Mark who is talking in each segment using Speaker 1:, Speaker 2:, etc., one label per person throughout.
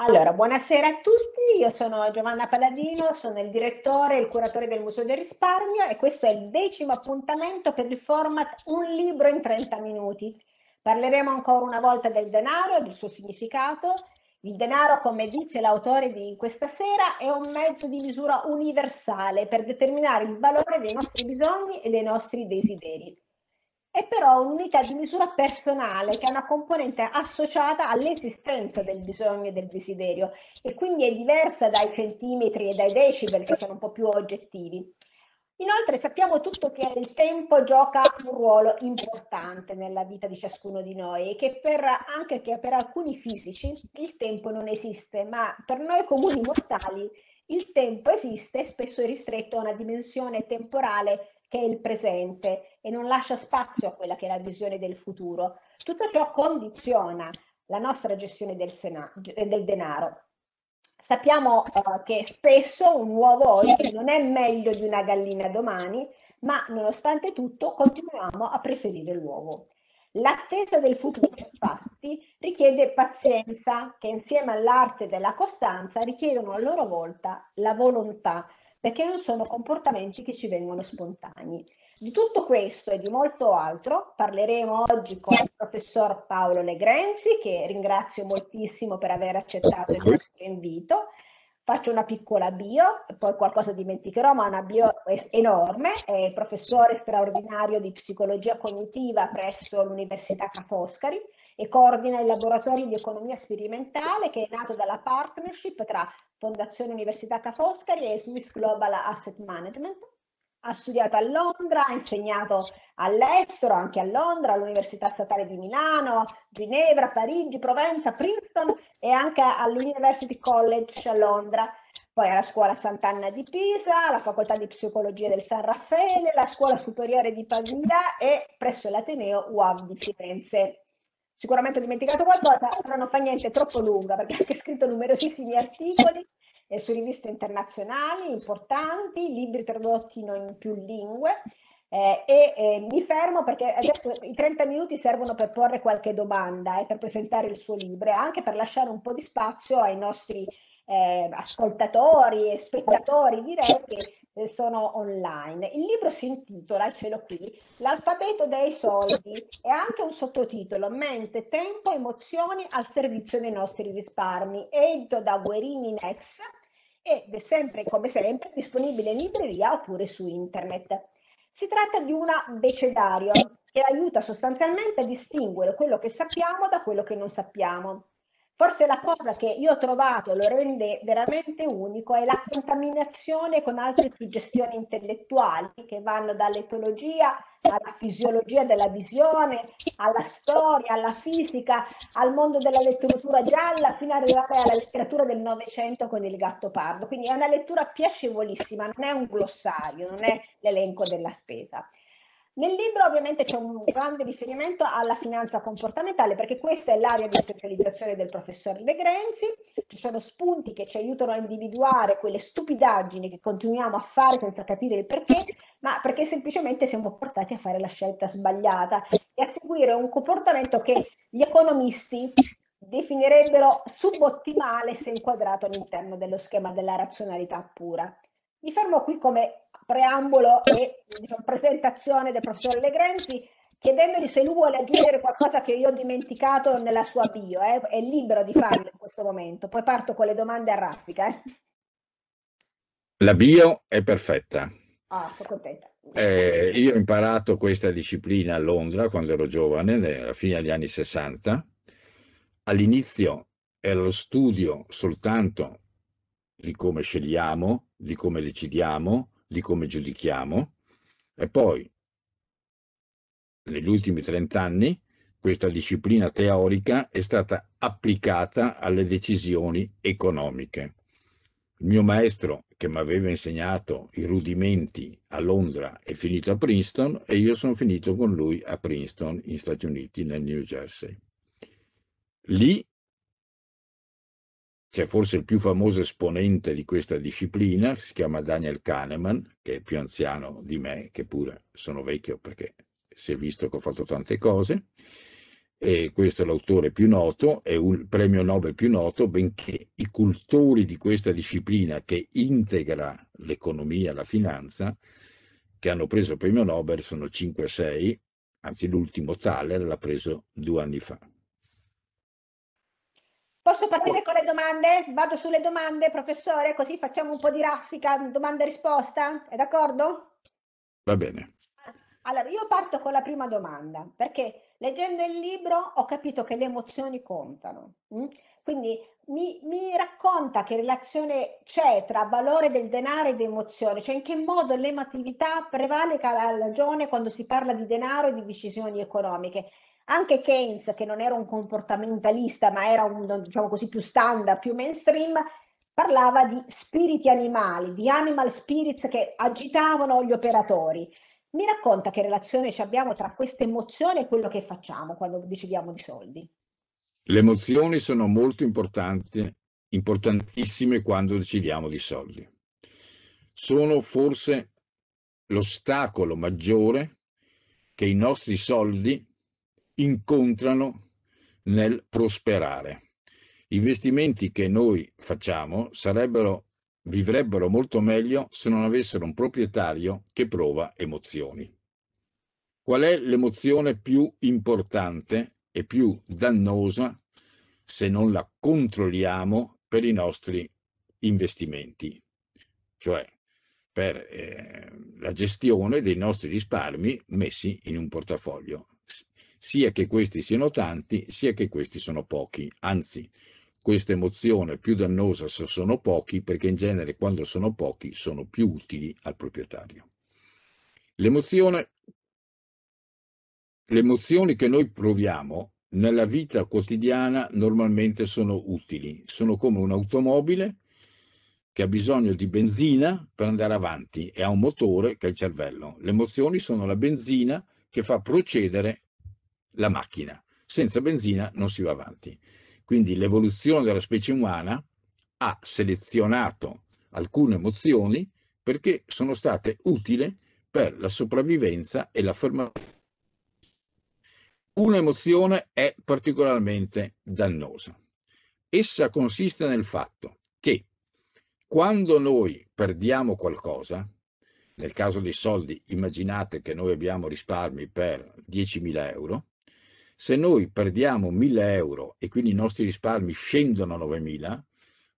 Speaker 1: Allora, buonasera a tutti, io sono Giovanna Paladino, sono il direttore e il curatore del Museo del Risparmio e questo è il decimo appuntamento per il format Un libro in 30 minuti. Parleremo ancora una volta del denaro e del suo significato. Il denaro, come dice l'autore di questa sera, è un mezzo di misura universale per determinare il valore dei nostri bisogni e dei nostri desideri è però un'unità di misura personale che è una componente associata all'esistenza del bisogno e del desiderio e quindi è diversa dai centimetri e dai decibel che sono un po' più oggettivi. Inoltre sappiamo tutto che il tempo gioca un ruolo importante nella vita di ciascuno di noi e che per, anche che per alcuni fisici il tempo non esiste, ma per noi comuni mortali il tempo esiste spesso è ristretto a una dimensione temporale che è il presente e non lascia spazio a quella che è la visione del futuro. Tutto ciò condiziona la nostra gestione del, del denaro. Sappiamo uh, che spesso un uovo oggi non è meglio di una gallina domani, ma nonostante tutto continuiamo a preferire l'uovo. L'attesa del futuro, infatti, richiede pazienza che insieme all'arte della costanza richiedono a loro volta la volontà perché non sono comportamenti che ci vengono spontanei. Di tutto questo e di molto altro parleremo oggi con il professor Paolo Legrenzi, che ringrazio moltissimo per aver accettato il nostro invito. Faccio una piccola bio, poi qualcosa dimenticherò, ma una bio enorme. È professore straordinario di psicologia cognitiva presso l'Università Ca' Foscari e coordina il laboratorio di economia sperimentale che è nato dalla partnership tra Fondazione Università Ca' Foscari e Swiss Global Asset Management. Ha studiato a Londra, ha insegnato all'estero, anche a Londra, all'Università Statale di Milano, Ginevra, Parigi, Provenza, Princeton e anche all'University College a Londra poi alla scuola Sant'Anna di Pisa, alla facoltà di psicologia del San Raffaele, la scuola superiore di Pavia e presso l'Ateneo UAV di Firenze sicuramente ho dimenticato qualcosa, però non fa niente, è troppo lunga perché ha anche scritto numerosissimi articoli eh, su riviste internazionali importanti, libri tradotti in più lingue. Eh, e eh, mi fermo perché adesso i 30 minuti servono per porre qualche domanda e eh, per presentare il suo libro e anche per lasciare un po' di spazio ai nostri eh, ascoltatori e spettatori direi che eh, sono online. Il libro si intitola, ce l'ho qui, L'alfabeto dei soldi e anche un sottotitolo, Mente, Tempo, Emozioni al servizio dei nostri risparmi, edito da Guerini Nex ed è sempre, come sempre, disponibile in libreria oppure su internet. Si tratta di un abecedario che aiuta sostanzialmente a distinguere quello che sappiamo da quello che non sappiamo Forse la cosa che io ho trovato lo rende veramente unico è la contaminazione con altre suggestioni intellettuali che vanno dall'etologia alla fisiologia della visione, alla storia, alla fisica, al mondo della letteratura gialla, fino ad arrivare alla letteratura del Novecento con il gatto pardo. Quindi è una lettura piacevolissima, non è un glossario, non è l'elenco della spesa. Nel libro ovviamente c'è un grande riferimento alla finanza comportamentale perché questa è l'area di specializzazione del professor De Grenzi, ci sono spunti che ci aiutano a individuare quelle stupidaggini che continuiamo a fare senza capire il perché, ma perché semplicemente siamo portati a fare la scelta sbagliata e a seguire un comportamento che gli economisti definirebbero subottimale se inquadrato all'interno dello schema della razionalità pura. Mi fermo qui come preambolo e diciamo, presentazione del professor Legrenzi chiedendogli se lui vuole aggiungere qualcosa che io ho dimenticato nella sua bio, eh. è libero di farlo in questo momento, poi parto con le domande a raffica. Eh.
Speaker 2: La bio è perfetta.
Speaker 1: Ah, sono contenta.
Speaker 2: Eh, io ho imparato questa disciplina a Londra quando ero giovane, alla fine degli anni 60. All'inizio era lo studio soltanto di come scegliamo, di come decidiamo, di come giudichiamo. E poi, negli ultimi trent'anni, questa disciplina teorica è stata applicata alle decisioni economiche. Il mio maestro, che mi aveva insegnato i rudimenti a Londra, è finito a Princeton e io sono finito con lui a Princeton, in Stati Uniti, nel New Jersey. Lì c'è forse il più famoso esponente di questa disciplina, si chiama Daniel Kahneman, che è più anziano di me, che pure sono vecchio perché si è visto che ho fatto tante cose. E questo è l'autore più noto, è un premio Nobel più noto, benché i cultori di questa disciplina che integra l'economia, la finanza, che hanno preso il premio Nobel sono 5-6, anzi l'ultimo Thaler l'ha preso due anni fa.
Speaker 1: Posso partire con le domande? Vado sulle domande, professore, così facciamo un po' di raffica, domanda e risposta, è d'accordo? Va bene. Allora, io parto con la prima domanda, perché leggendo il libro ho capito che le emozioni contano. Mm? Quindi mi, mi racconta che relazione c'è tra valore del denaro ed emozione, cioè in che modo l'emotività prevale la ragione quando si parla di denaro e di decisioni economiche. Anche Keynes, che non era un comportamentalista, ma era un, diciamo così, più standard, più mainstream, parlava di spiriti animali, di animal spirits che agitavano gli operatori. Mi racconta che relazione ci abbiamo tra questa emozione e quello che facciamo quando decidiamo di soldi?
Speaker 2: Le emozioni sono molto importanti, importantissime quando decidiamo di soldi. Sono forse l'ostacolo maggiore che i nostri soldi incontrano nel prosperare. Investimenti che noi facciamo sarebbero, vivrebbero molto meglio se non avessero un proprietario che prova emozioni. Qual è l'emozione più importante e più dannosa se non la controlliamo per i nostri investimenti? Cioè per eh, la gestione dei nostri risparmi messi in un portafoglio sia che questi siano tanti, sia che questi sono pochi. Anzi, questa emozione è più dannosa se sono pochi, perché in genere quando sono pochi sono più utili al proprietario. L'emozione, le emozioni che noi proviamo nella vita quotidiana normalmente sono utili, sono come un'automobile che ha bisogno di benzina per andare avanti e ha un motore che è il cervello. Le emozioni sono la benzina che fa procedere la macchina. Senza benzina non si va avanti. Quindi l'evoluzione della specie umana ha selezionato alcune emozioni perché sono state utili per la sopravvivenza e l'affermazione. Un'emozione è particolarmente dannosa. Essa consiste nel fatto che quando noi perdiamo qualcosa, nel caso dei soldi immaginate che noi abbiamo risparmi per 10.000 euro, se noi perdiamo 1000 euro e quindi i nostri risparmi scendono a 9000,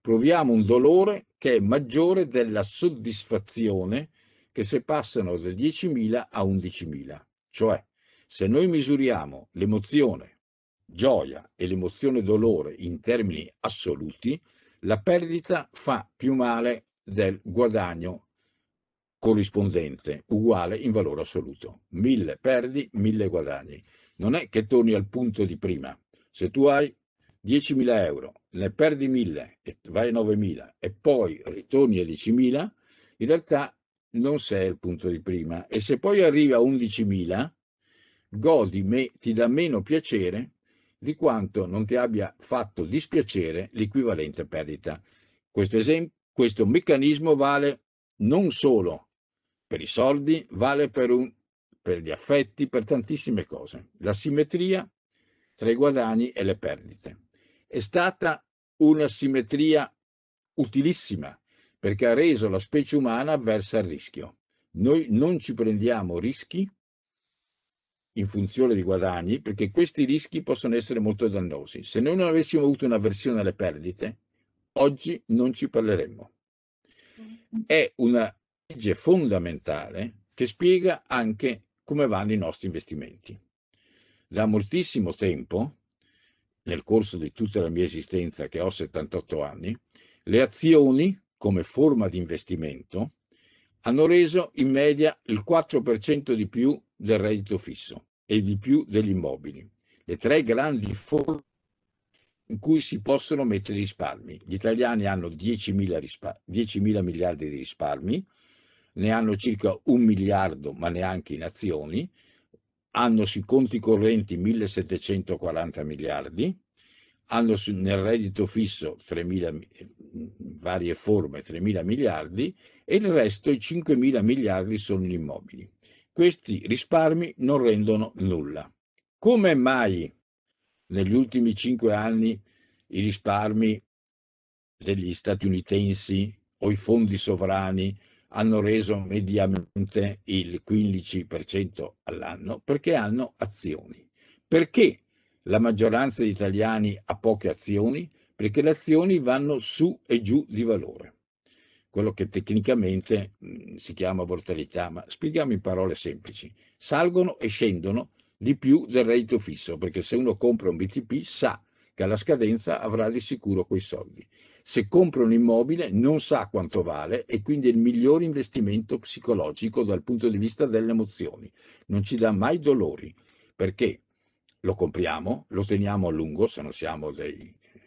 Speaker 2: proviamo un dolore che è maggiore della soddisfazione che se passano da 10.000 a 11.000. Cioè, se noi misuriamo l'emozione gioia e l'emozione dolore in termini assoluti, la perdita fa più male del guadagno corrispondente, uguale in valore assoluto. 1000 perdi, 1000 guadagni non è che torni al punto di prima. Se tu hai 10.000 euro, ne perdi 1.000 e vai a 9.000 e poi ritorni a 10.000, in realtà non sei al punto di prima. E se poi arrivi a 11.000, godi, me, ti dà meno piacere di quanto non ti abbia fatto dispiacere l'equivalente perdita. Questo, esempio, questo meccanismo vale non solo per i soldi, vale per un per gli affetti, per tantissime cose. La simmetria tra i guadagni e le perdite. È stata una simmetria utilissima perché ha reso la specie umana avversa al rischio. Noi non ci prendiamo rischi in funzione di guadagni perché questi rischi possono essere molto dannosi. Se noi non avessimo avuto un'avversione alle perdite, oggi non ci parleremmo. Mm. È una legge fondamentale che spiega anche come vanno i nostri investimenti. Da moltissimo tempo, nel corso di tutta la mia esistenza, che ho 78 anni, le azioni come forma di investimento hanno reso in media il 4% di più del reddito fisso e di più degli immobili, le tre grandi forme in cui si possono mettere risparmi. Gli italiani hanno 10.000 risparmi, 10.000 miliardi di risparmi, ne hanno circa un miliardo, ma neanche in azioni, hanno sui conti correnti 1740 miliardi, hanno nel reddito fisso 3.000, mm, varie forme 3.000 miliardi e il resto, i 5.000 miliardi, sono gli immobili. Questi risparmi non rendono nulla. Come mai negli ultimi cinque anni i risparmi degli statunitensi o i fondi sovrani hanno reso mediamente il 15% all'anno perché hanno azioni. Perché la maggioranza degli italiani ha poche azioni? Perché le azioni vanno su e giù di valore, quello che tecnicamente mh, mm, si chiama volatilità, ma spieghiamo in parole semplici, salgono e scendono di più del reddito fisso, perché se uno compra un BTP sa che alla scadenza avrà di sicuro quei soldi se compra un immobile non sa quanto vale e quindi è il miglior investimento psicologico dal punto di vista delle emozioni, non ci dà mai dolori perché lo compriamo, lo teniamo a lungo se non siamo dei eh,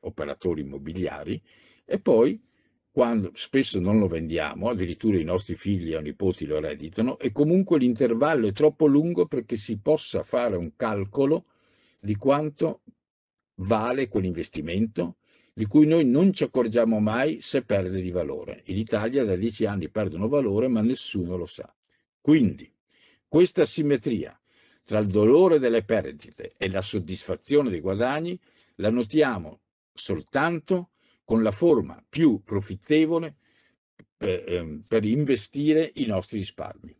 Speaker 2: operatori immobiliari e poi quando spesso non lo vendiamo, addirittura i nostri figli o nipoti lo ereditano e comunque l'intervallo è troppo lungo perché si possa fare un calcolo di quanto vale quell'investimento di cui noi non ci accorgiamo mai se perde di valore. In Italia da dieci anni perdono valore ma nessuno lo sa. Quindi questa simmetria tra il dolore delle perdite e la soddisfazione dei guadagni la notiamo soltanto con la forma più profittevole eh, ehm, per, investire i nostri risparmi.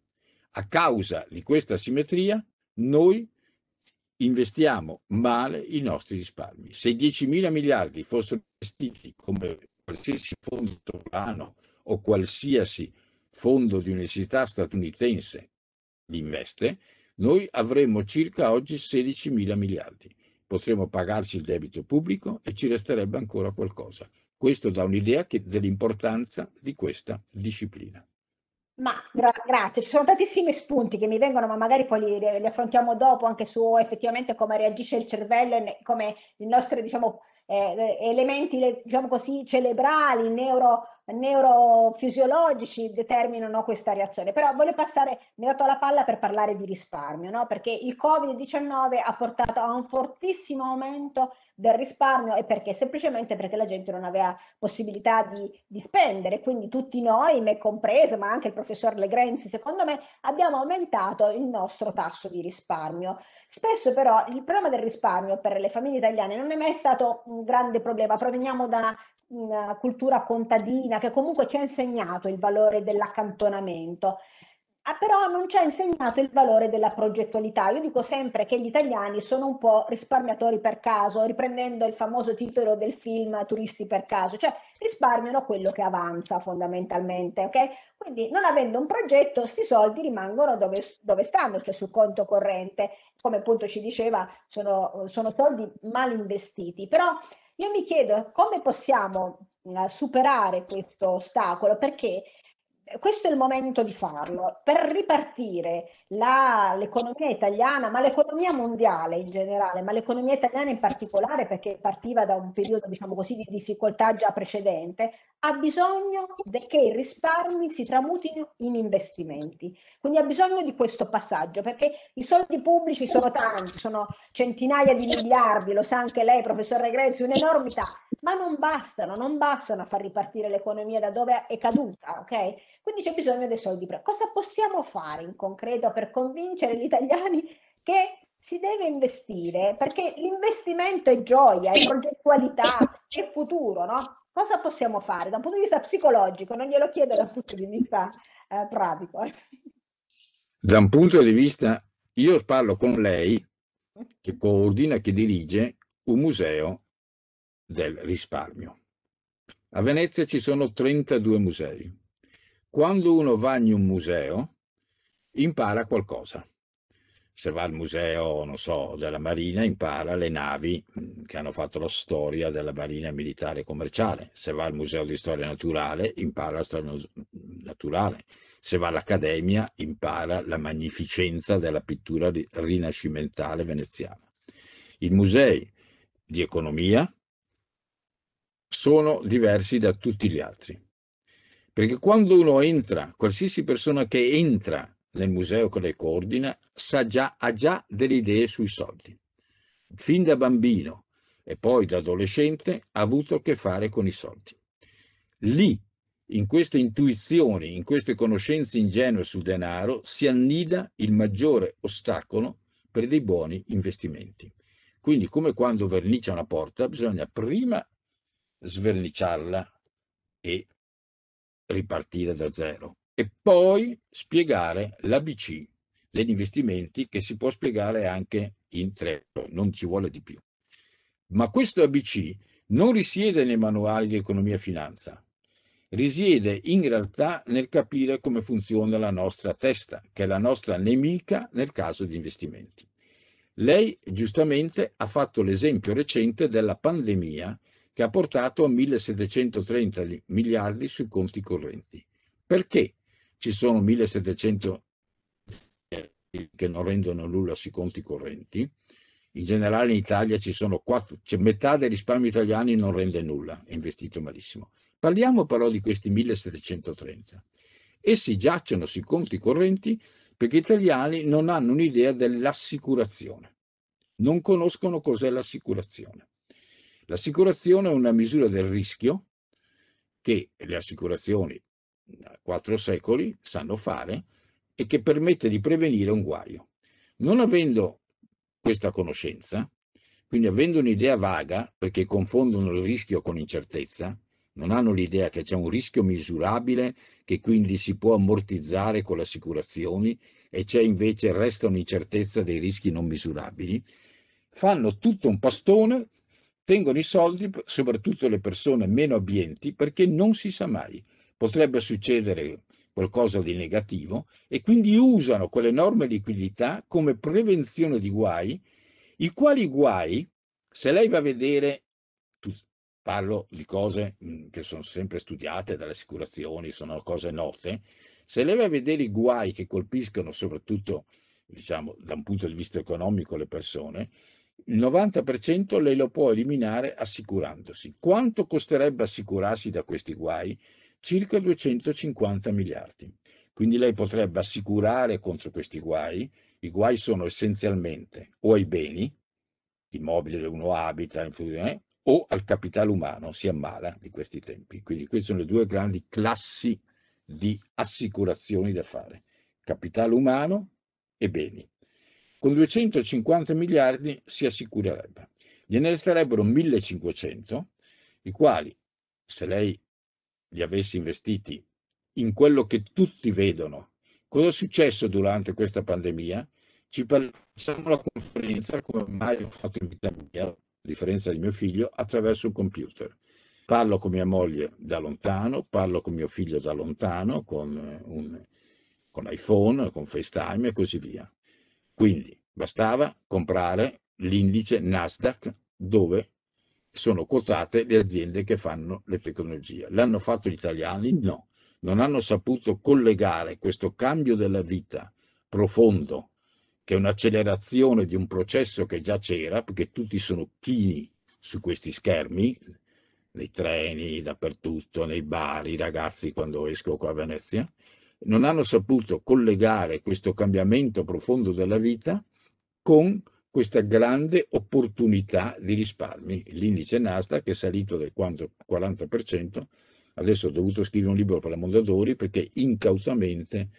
Speaker 2: A causa di questa simmetria noi investiamo male i nostri risparmi. Se 10 mila miliardi fossero investiti come qualsiasi fondo italiano o qualsiasi fondo di università statunitense li investe, noi avremmo circa oggi 16 mila miliardi. Potremmo pagarci il debito pubblico e ci resterebbe ancora qualcosa. Questo dà un'idea dell'importanza di questa disciplina.
Speaker 1: Ma gra grazie, ci sono tantissimi spunti che mi vengono, ma magari poi li, li, affrontiamo dopo anche su effettivamente come reagisce il cervello e come i nostri diciamo, eh, elementi diciamo così, cerebrali, neuro, neurofisiologici determinano questa reazione. Però voglio passare, mi ho dato la palla per parlare di risparmio, no? perché il Covid-19 ha portato a un fortissimo aumento del risparmio e perché? Semplicemente perché la gente non aveva possibilità di, di spendere, quindi tutti noi, me compreso, ma anche il professor Legrenzi, secondo me, abbiamo aumentato il nostro tasso di risparmio. Spesso però il problema del risparmio per le famiglie italiane non è mai stato un grande problema, proveniamo da una cultura contadina che comunque ci ha insegnato il valore dell'accantonamento. Ah, però non ci ha insegnato il valore della progettualità. Io dico sempre che gli italiani sono un po' risparmiatori per caso, riprendendo il famoso titolo del film Turisti per caso, cioè risparmiano quello che avanza fondamentalmente, ok? Quindi non avendo un progetto, questi soldi rimangono dove, dove, stanno, cioè sul conto corrente, come appunto ci diceva, sono, sono soldi mal investiti. Però io mi chiedo come possiamo eh, superare questo ostacolo, perché questo è il momento di farlo per ripartire la, l'economia italiana, ma l'economia mondiale in generale, ma l'economia italiana in particolare perché partiva da un periodo diciamo così, di difficoltà già precedente, ha bisogno che i risparmi si tramutino in investimenti. Quindi ha bisogno di questo passaggio perché i soldi pubblici sono tanti, sono centinaia di miliardi, lo sa anche lei, professor Regrezzi, un'enormità, ma non bastano, non bastano a far ripartire l'economia da dove è caduta, ok? Quindi c'è bisogno dei soldi. Cosa possiamo fare in concreto per convincere gli italiani che si deve investire? Perché l'investimento è gioia, è progettualità, è futuro, no? Cosa possiamo fare da un punto di vista psicologico? Non glielo chiedo da un punto di vista eh, pratico.
Speaker 2: Da un punto di vista, io parlo con lei che mm-hmm. coordina e che dirige un museo del risparmio. A Venezia ci sono 32 musei. Quando uno va in un museo, impara qualcosa. Se va al museo, non so, della Marina, impara le navi mm, che hanno fatto la storia della Marina militare commerciale. Se va al museo di storia naturale, impara la storia mm, naturale. Se va all'accademia, impara la magnificenza della pittura rinascimentale veneziana. I musei di economia sono diversi da tutti gli altri perché quando uno entra, qualsiasi persona che entra nel museo che le coordina, già, ha già delle idee sui soldi. Fin da bambino e poi da adolescente ha avuto a che fare con i soldi. Lì, in queste intuizioni, in queste conoscenze ingenue sul denaro, si annida il maggiore ostacolo per dei buoni investimenti. Quindi, come quando vernicia una porta, bisogna prima sverniciarla e ripartire da zero e poi spiegare l'ABC degli investimenti che si può spiegare anche in tre, non ci vuole di più. Ma questo ABC non risiede nei manuali di economia e finanza, risiede in realtà nel capire come funziona la nostra testa, che è la nostra nemica nel caso di investimenti. Lei giustamente ha fatto l'esempio recente della pandemia che ha portato a 1.730 miliardi sui conti correnti. Perché ci sono 1.700 che non rendono nulla sui conti correnti? In generale in Italia ci sono quattro, cioè metà dei risparmi italiani non rende nulla, è investito malissimo. Parliamo però di questi 1730. Essi giacciono sui conti correnti perché gli italiani non hanno un'idea dell'assicurazione, non conoscono cos'è l'assicurazione. L'assicurazione è una misura del rischio che le assicurazioni da quattro secoli sanno fare e che permette di prevenire un guaio. Non avendo questa conoscenza, quindi avendo un'idea vaga, perché confondono il rischio con incertezza, non hanno l'idea che c'è un rischio misurabile che quindi si può ammortizzare con le assicurazioni e c'è invece resta un'incertezza dei rischi non misurabili, fanno tutto un pastone Tengono i soldi soprattutto le persone meno abbienti perché non si sa mai, potrebbe succedere qualcosa di negativo e quindi usano quell'enorme liquidità come prevenzione di guai, i quali guai, se lei va a vedere parlo di cose mm, che sono sempre studiate dalle assicurazioni, sono cose note, se lei va a vedere i guai che colpiscono soprattutto, diciamo, da un punto di vista economico le persone, il 90% lei lo può eliminare assicurandosi. Quanto costerebbe assicurarsi da questi guai? Circa 250 miliardi. Quindi lei potrebbe assicurare contro questi guai. I guai sono essenzialmente o ai beni, immobili che uno abita, eh, o al capitale umano, si ammala di questi tempi. Quindi queste sono le due grandi classi di assicurazioni da fare. Capitale umano e beni. Con 250 miliardi si assicurerebbe. Gliene resterebbero 1500, i quali, se lei li avesse investiti in quello che tutti vedono, cosa è successo durante questa pandemia? Ci passiamo la conferenza, come mai ho fatto in vita mia, a differenza di mio figlio, attraverso un computer parlo con mia moglie da lontano, parlo con mio figlio da lontano, con, un, con iPhone, con FaceTime e così via. Quindi bastava comprare l'indice Nasdaq dove sono quotate le aziende che fanno le tecnologie. L'hanno fatto gli italiani? No. Non hanno saputo collegare questo cambio della vita profondo, che è un'accelerazione di un processo che già c'era, perché tutti sono chini su questi schermi, nei treni, dappertutto, nei bar, i ragazzi quando esco qua a Venezia, non hanno saputo collegare questo cambiamento profondo della vita con questa grande opportunità di risparmi. L'indice Nasdaq è salito del 40%, adesso ho dovuto scrivere un libro per la Mondadori perché incautamente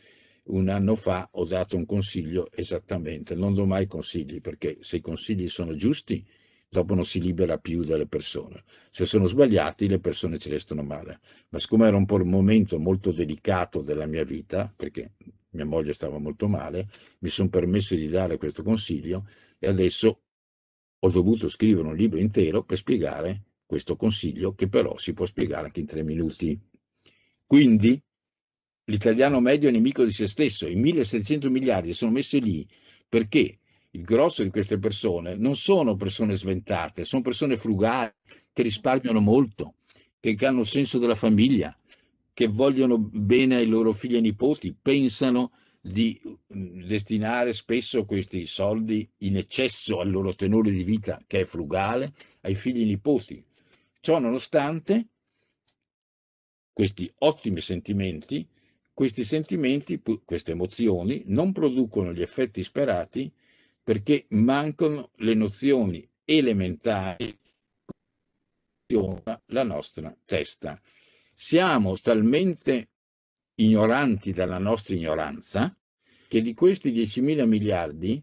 Speaker 2: un anno fa ho dato un consiglio esattamente, non do mai consigli perché se i consigli sono giusti dopo non si libera più dalle persone. Se sono sbagliati le persone ci restano male. Ma siccome era un po' un momento molto delicato della mia vita, perché mia moglie stava molto male, mi sono permesso di dare questo consiglio e adesso ho dovuto scrivere un libro intero per spiegare questo consiglio che però si può spiegare anche in tre minuti. Quindi l'italiano medio è nemico di se stesso, i 1600 miliardi sono messi lì perché il grosso di queste persone non sono persone sventate, sono persone frugali, che risparmiano molto, che, che hanno senso della famiglia, che vogliono bene ai loro figli e nipoti, pensano di mm, destinare spesso questi soldi in eccesso al loro tenore di vita, che è frugale, ai figli e nipoti. Ciò nonostante, questi ottimi sentimenti, questi sentimenti, queste emozioni, non producono gli effetti sperati perché mancano le nozioni elementari la nostra testa. Siamo talmente ignoranti dalla nostra ignoranza che di questi 10.000 miliardi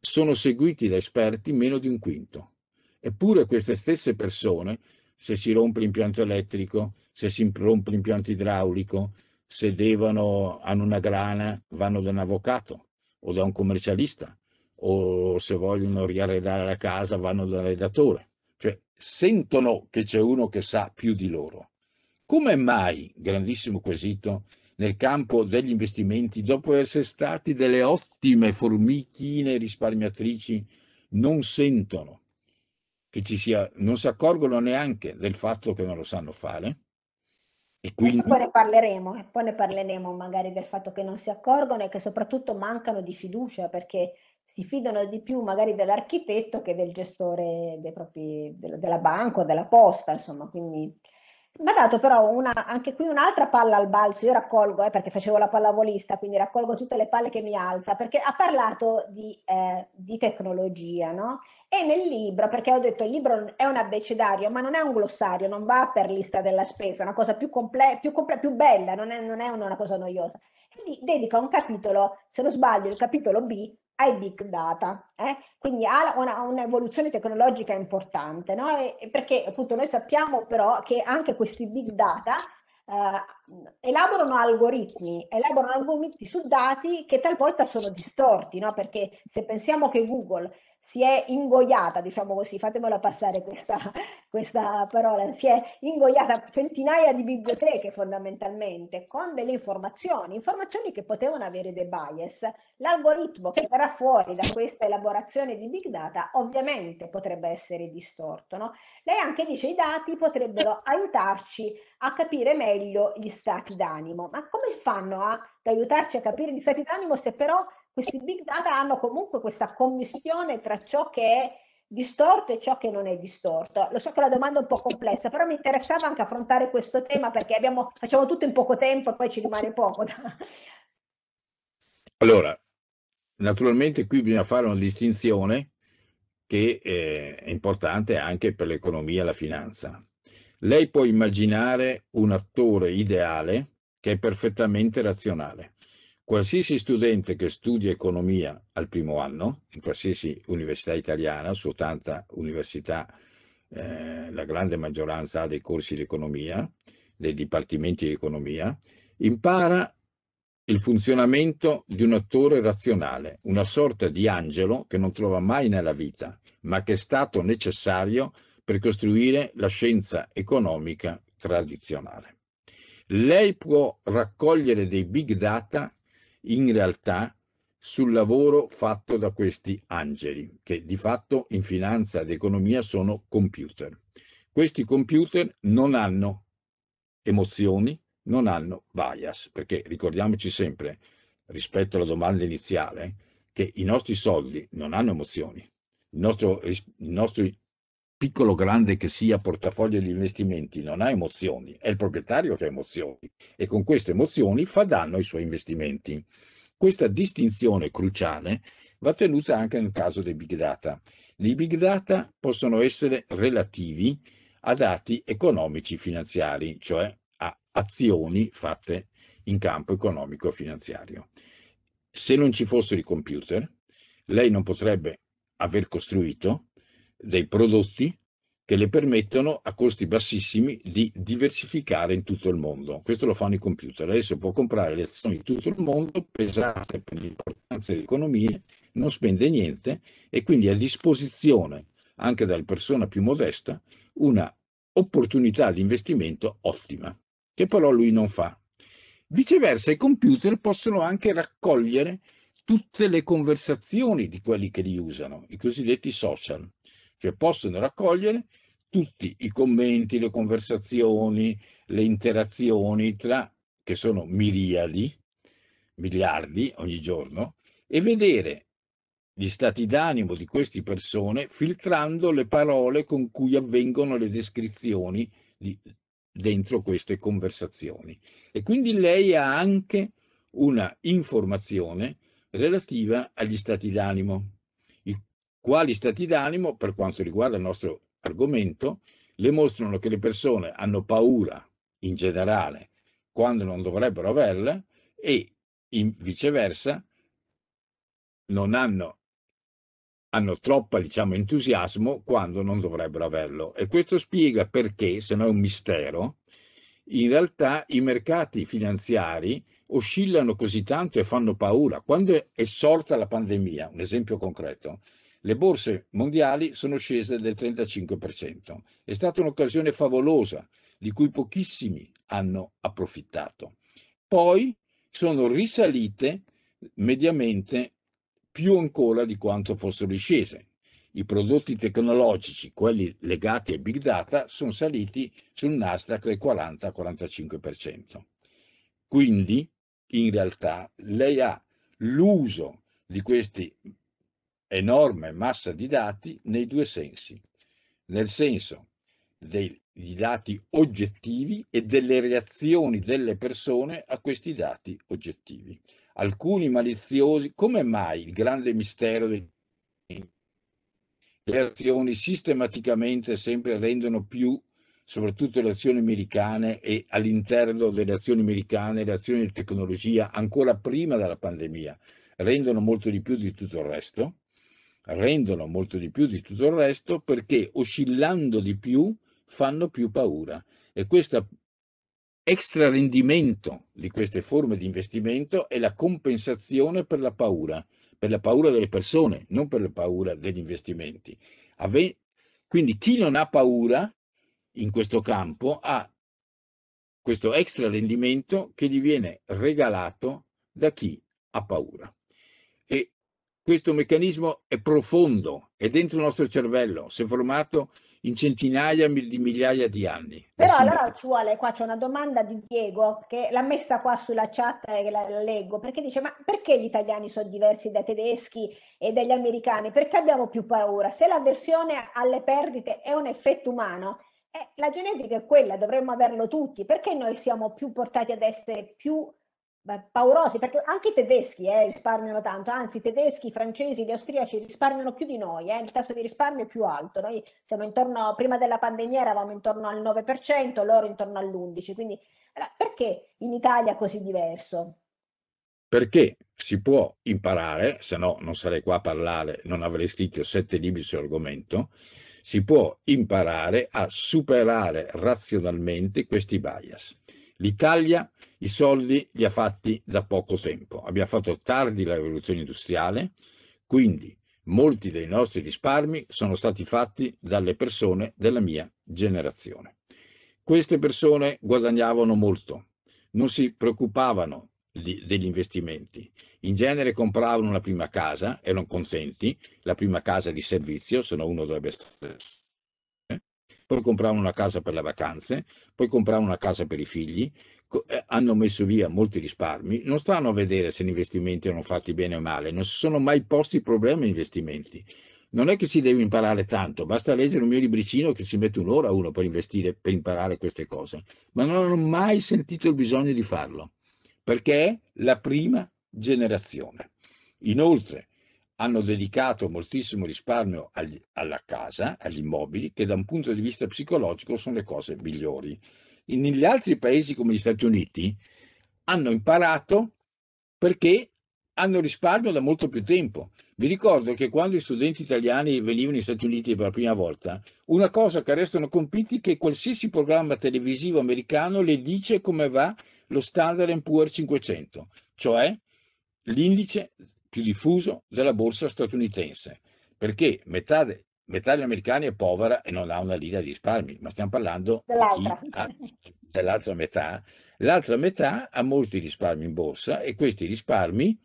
Speaker 2: sono seguiti da esperti meno di un quinto. Eppure queste stesse persone, se si rompe l'impianto elettrico, se si rompe l'impianto idraulico, se devono, hanno una grana, vanno da un avvocato o da un commercialista o se vogliono riarredare la casa vanno dal redatore, cioè sentono che c'è uno che sa più di loro. Come mai, grandissimo quesito, nel campo degli investimenti, dopo essere stati delle ottime formichine risparmiatrici, non sentono che ci sia, non si accorgono neanche del fatto che non lo sanno fare? E, quindi... e poi ne
Speaker 1: parleremo, poi ne parleremo magari del fatto che non si accorgono e che soprattutto mancano di fiducia perché si fidano di più magari dell'architetto che del gestore propri, della banca o della posta, insomma, quindi... mi ha dato però una, anche qui un'altra palla al balzo, io raccolgo, eh, perché facevo la pallavolista, quindi raccolgo tutte le palle che mi alza, perché ha parlato di, eh, di tecnologia, no? E nel libro, perché ho detto il libro è un abbecedario, ma non è un glossario, non va per lista della spesa, è una cosa più, comple- più, comple- più bella, non è, non è una cosa noiosa. Quindi dedica un capitolo, se non sbaglio, il capitolo B ai big data, eh? quindi ha un'evoluzione tecnologica importante, no? e, perché appunto noi sappiamo però che anche questi big data eh, elaborano algoritmi, elaborano algoritmi su dati che talvolta sono distorti, no? perché se pensiamo che Google si è ingoiata, diciamo così, fatemela passare questa, questa parola, si è ingoiata centinaia di biblioteche fondamentalmente con delle informazioni, informazioni che potevano avere dei bias. L'algoritmo che verrà fuori da questa elaborazione di big data ovviamente potrebbe essere distorto. No? Lei anche dice i dati potrebbero aiutarci a capire meglio gli stati d'animo, ma come fanno ad aiutarci a capire gli stati d'animo se però questi big data hanno comunque questa commissione tra ciò che è distorto e ciò che non è distorto. Lo so che la domanda è un po' complessa, però mi interessava anche affrontare questo tema perché abbiamo, facciamo tutto in poco tempo e poi ci rimane poco.
Speaker 2: Allora, naturalmente qui bisogna fare una distinzione che eh, è importante anche per l'economia e la finanza. Lei può immaginare un attore ideale che è perfettamente razionale. Qualsiasi studente che studia economia al primo anno, in qualsiasi università italiana, su 80 università, eh, la grande maggioranza ha dei corsi di economia, dei dipartimenti di economia, impara il funzionamento di un attore razionale, una sorta di angelo che non trova mai nella vita, ma che è stato necessario per costruire la scienza economica tradizionale. Lei può raccogliere dei big data in realtà sul lavoro fatto da questi angeli, che di fatto in finanza ed economia sono computer. Questi computer non hanno emozioni, non hanno bias, perché ricordiamoci sempre, rispetto alla domanda iniziale, che i nostri soldi non hanno emozioni, il nostro, il nostro piccolo o grande che sia portafoglio di investimenti, non ha emozioni, è il proprietario che ha emozioni e con queste emozioni fa danno ai suoi investimenti. Questa distinzione cruciale va tenuta anche nel caso dei big data. I big data possono essere relativi a dati economici finanziari, cioè a azioni fatte in campo economico finanziario. Se non ci fossero i computer, lei non potrebbe aver costruito dei prodotti che le permettono a costi bassissimi di diversificare in tutto il mondo. Questo lo fanno i computer. Adesso può comprare le azioni in tutto il mondo, pesate per l'importanza dell'economia, non spende niente e quindi è a disposizione anche dalla persona più modesta una opportunità di investimento ottima, che però lui non fa. Viceversa, i computer possono anche raccogliere tutte le conversazioni di quelli che li usano, i cosiddetti social cioè possono raccogliere tutti i commenti, le conversazioni, le interazioni tra, che sono miriadi, miliardi ogni giorno, e vedere gli stati d'animo di queste persone filtrando le parole con cui avvengono le descrizioni di, dentro queste conversazioni. E quindi lei ha anche una informazione relativa agli stati d'animo quali stati d'animo, per quanto riguarda il nostro argomento, le mostrano che le persone hanno paura in generale quando non dovrebbero averla e in viceversa non hanno, hanno troppo diciamo, entusiasmo quando non dovrebbero averlo. E questo spiega perché, se no è un mistero, in realtà i mercati finanziari oscillano così tanto e fanno paura. Quando è sorta la pandemia, un esempio concreto, le borse mondiali sono scese del 35%. È stata un'occasione favolosa di cui pochissimi hanno approfittato. Poi sono risalite mediamente più ancora di quanto fossero scese. I prodotti tecnologici, quelli legati ai big data, sono saliti sul Nasdaq del 40-45%. Quindi, in realtà, lei ha l'uso di questi enorme massa di dati nei due sensi, nel senso dei dati oggettivi e delle reazioni delle persone a questi dati oggettivi. Alcuni maliziosi, come mai il grande mistero delle azioni sistematicamente sempre rendono più, soprattutto le azioni americane e all'interno delle azioni americane, le azioni di tecnologia ancora prima della pandemia, rendono molto di più di tutto il resto? rendono molto di più di tutto il resto perché oscillando di più fanno più paura e questo extra rendimento di queste forme di investimento è la compensazione per la paura, per la paura delle persone, non per la paura degli investimenti. Ave quindi chi non ha paura in questo campo ha questo extra rendimento che gli viene regalato da chi ha paura. Questo meccanismo è profondo, è dentro il nostro cervello, si è formato in centinaia di migliaia di
Speaker 1: anni. Però allora ci vuole, qua c'è una domanda di Diego che l'ha messa qua sulla chat e la, la leggo, perché dice ma perché gli italiani sono diversi dai tedeschi e dagli americani? Perché abbiamo più paura? Se l'avversione alle perdite è un effetto umano, eh, la genetica è quella, dovremmo averlo tutti, perché noi siamo più portati ad essere più paurosi, perché anche i tedeschi eh, risparmiano tanto, anzi i tedeschi, i francesi, gli austriaci risparmiano più di noi, eh, il tasso di risparmio è più alto, noi siamo intorno, prima della pandemia eravamo intorno al 9%, loro intorno all'11%, quindi allora, perché in Italia così diverso?
Speaker 2: Perché si può imparare, se no non sarei qua a parlare, non avrei scritto sette libri sull'argomento, si può imparare a superare razionalmente questi bias. L'Italia i soldi li ha fatti da poco tempo, abbiamo fatto tardi la rivoluzione industriale, quindi molti dei nostri risparmi sono stati fatti dalle persone della mia generazione. Queste persone guadagnavano molto, non si preoccupavano di, degli investimenti. In genere compravano una prima casa, erano contenti, la prima casa di servizio, se no uno dovrebbe stare poi compravano una casa per le vacanze, poi compravano una casa per i figli, eh, hanno messo via molti risparmi, non stanno a vedere se gli investimenti erano fatti bene o male, non si sono mai posti problemi investimenti. Non è che si deve imparare tanto, basta leggere un mio libricino che ci mette un'ora uno per investire, per imparare queste cose, ma non hanno mai sentito il bisogno di farlo, perché è la prima generazione. Inoltre, hanno dedicato moltissimo risparmio agli, alla casa, agli immobili, che da un punto di vista psicologico sono le cose migliori. In, negli altri paesi come gli Stati Uniti hanno imparato perché hanno risparmio da molto più tempo. Vi ricordo che quando gli studenti italiani venivano negli Stati Uniti per la prima volta, una cosa che restano compiti è che qualsiasi programma televisivo americano le dice come va lo Standard Poor's 500, cioè l'indice più diffuso della borsa statunitense, perché metà, de, metà degli americani è povera e non ha una linea di risparmi, ma stiamo parlando dell'altra. Ha, dell'altra metà. L'altra metà ha molti risparmi in borsa e questi risparmi,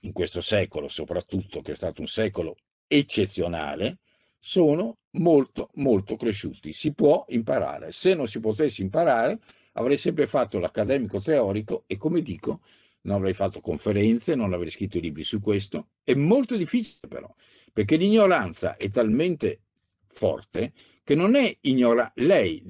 Speaker 2: in questo secolo soprattutto, che è stato un secolo eccezionale, sono molto, molto cresciuti. Si può imparare. Se non si potesse imparare, avrei sempre fatto l'accademico teorico e, come dico, non avrei fatto conferenze, non avrei scritto libri su questo. È molto difficile però, perché l'ignoranza è talmente forte che non è ignora lei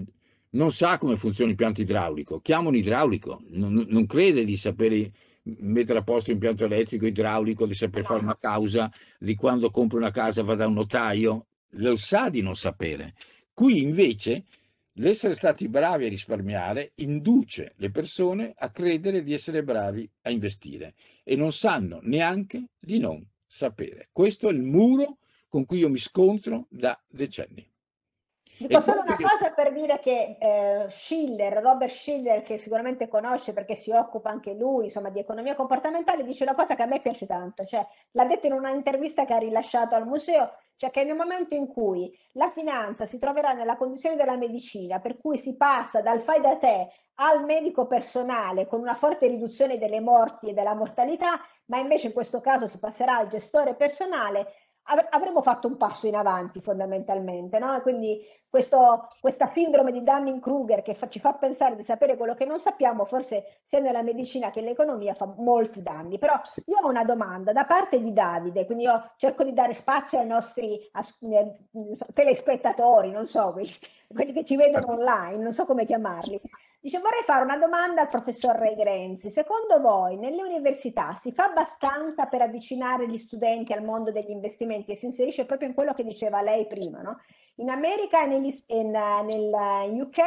Speaker 2: non sa come funziona l'impianto idraulico, chiama un idraulico, non, non, crede di sapere mettere a posto l'impianto elettrico, idraulico, di saper fare una causa, di quando compri una casa va da un notaio, lo sa di non sapere. Qui invece L'essere stati bravi a risparmiare induce le persone a credere di essere bravi a investire e non sanno neanche di non sapere. Questo è il muro con cui io mi scontro da decenni.
Speaker 1: Dico solo una che... cosa per dire che eh, Schiller, Robert Schiller, che sicuramente conosce perché si occupa anche lui insomma, di economia comportamentale, dice una cosa che a me piace tanto, cioè, l'ha detto in un'intervista che ha rilasciato al museo, cioè che nel momento in cui la finanza si troverà nella condizione della medicina, per cui si passa dal fai da te al medico personale con una forte riduzione delle morti e della mortalità, ma invece in questo caso si passerà al gestore personale, avremmo fatto un passo in avanti fondamentalmente, no? quindi questo, questa sindrome di Dunning-Kruger che fa, ci fa pensare di sapere quello che non sappiamo, forse sia nella medicina che nell'economia fa molti danni, però sì. io ho una domanda da parte di Davide, quindi io cerco di dare spazio ai nostri a, mm, telespettatori, non so, quelli, quelli che ci vedono ecco. online, non so come chiamarli. Dice, vorrei fare una domanda al professor Grenzi. Secondo voi nelle università si fa abbastanza per avvicinare gli studenti al mondo degli investimenti e si inserisce proprio in quello che diceva lei prima, no? In America e negli, in, eh, nel eh, UK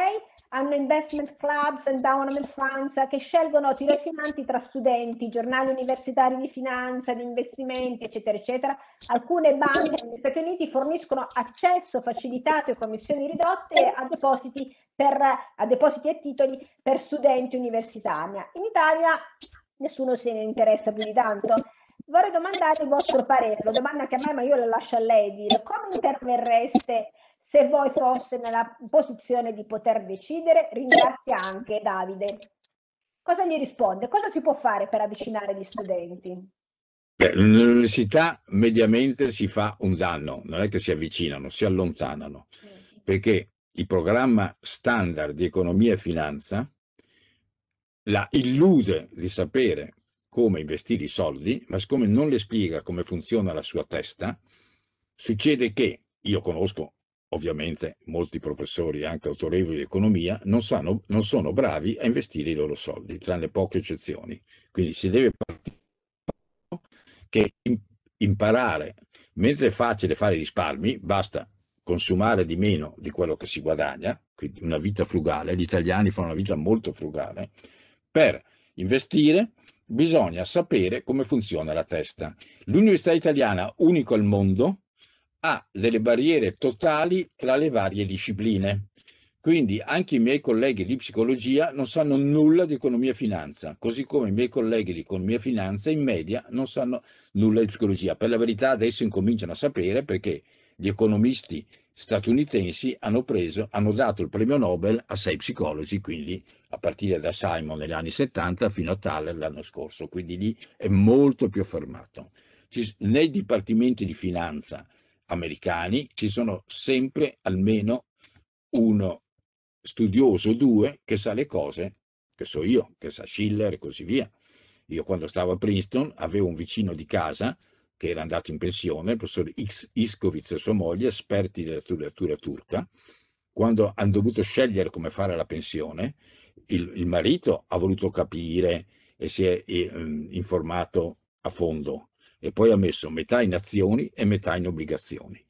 Speaker 1: hanno investment clubs, endowment funds che scelgono tirar tra studenti, giornali universitari di finanza, di investimenti, eccetera, eccetera. Alcune banche negli Stati Uniti forniscono accesso facilitato e commissioni ridotte a depositi, per, a depositi e titoli per studenti universitari. In Italia nessuno se ne interessa più di tanto. Vorrei domandare il vostro parere, la domanda che a me, ma io la lascio a lei dire. Come interverreste se voi fosse nella posizione di poter decidere? Ringrazia anche Davide. Cosa gli risponde? Cosa si può fare per avvicinare gli studenti?
Speaker 2: L'università mediamente si fa un danno, non è che si avvicinano, si allontanano, perché il programma standard di economia e finanza la illude di sapere come investire i soldi, ma siccome non le spiega come funziona la sua testa, succede che io conosco ovviamente molti professori anche autorevoli di economia non, sanno, non sono bravi a investire i loro soldi, tranne poche eccezioni. Quindi si deve partire che imparare, mentre è facile fare risparmi, basta consumare di meno di quello che si guadagna, quindi una vita frugale, gli italiani fanno una vita molto frugale, per investire bisogna sapere come funziona la testa. L'università italiana, unico al mondo, ha delle barriere totali tra le varie discipline. Quindi anche i miei colleghi di psicologia non sanno nulla di economia e finanza, così come i miei colleghi di economia e finanza in media non sanno nulla di psicologia. Per la verità adesso incominciano a sapere perché gli economisti statunitensi hanno, preso, hanno dato il premio Nobel a sei psicologi, quindi a partire da Simon negli anni 70 fino a Thaler l'anno scorso, quindi lì è molto più affermato. nei dipartimenti di finanza americani ci sono sempre almeno uno studioso, o due, che sa le cose, che so io, che sa Schiller e così via. Io quando stavo a Princeton avevo un vicino di casa che era andato in pensione, il professor X Iskovic e sua moglie, esperti della letteratura turca, quando hanno dovuto scegliere come fare la pensione, il, il marito ha voluto capire e si è e, ehm, informato a fondo e poi ha messo metà in azioni e metà in obbligazioni.